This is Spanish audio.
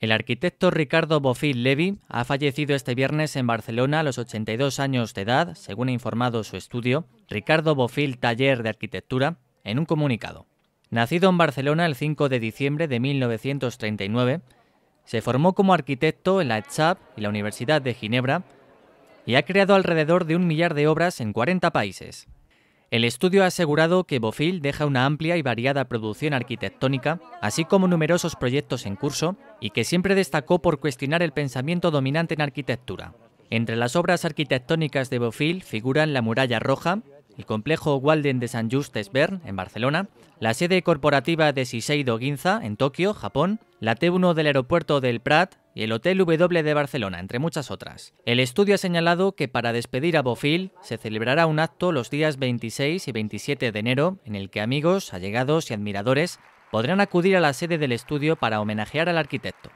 El arquitecto Ricardo Bofill Levy ha fallecido este viernes en Barcelona a los 82 años de edad, según ha informado su estudio, Ricardo Bofill Taller de Arquitectura, en un comunicado. Nacido en Barcelona el 5 de diciembre de 1939, se formó como arquitecto en la ETSAP y la Universidad de Ginebra y ha creado alrededor de un millar de obras en 40 países. El estudio ha asegurado que Bofill deja una amplia y variada producción arquitectónica, así como numerosos proyectos en curso, y que siempre destacó por cuestionar el pensamiento dominante en arquitectura. Entre las obras arquitectónicas de Bofill figuran la Muralla Roja, el complejo Walden de San Just Bern, en Barcelona, la sede corporativa de Siseido Ginza, en Tokio, Japón, la T1 del aeropuerto del Prat, y el Hotel W de Barcelona, entre muchas otras. El estudio ha señalado que para despedir a Bofil se celebrará un acto los días 26 y 27 de enero en el que amigos, allegados y admiradores podrán acudir a la sede del estudio para homenajear al arquitecto.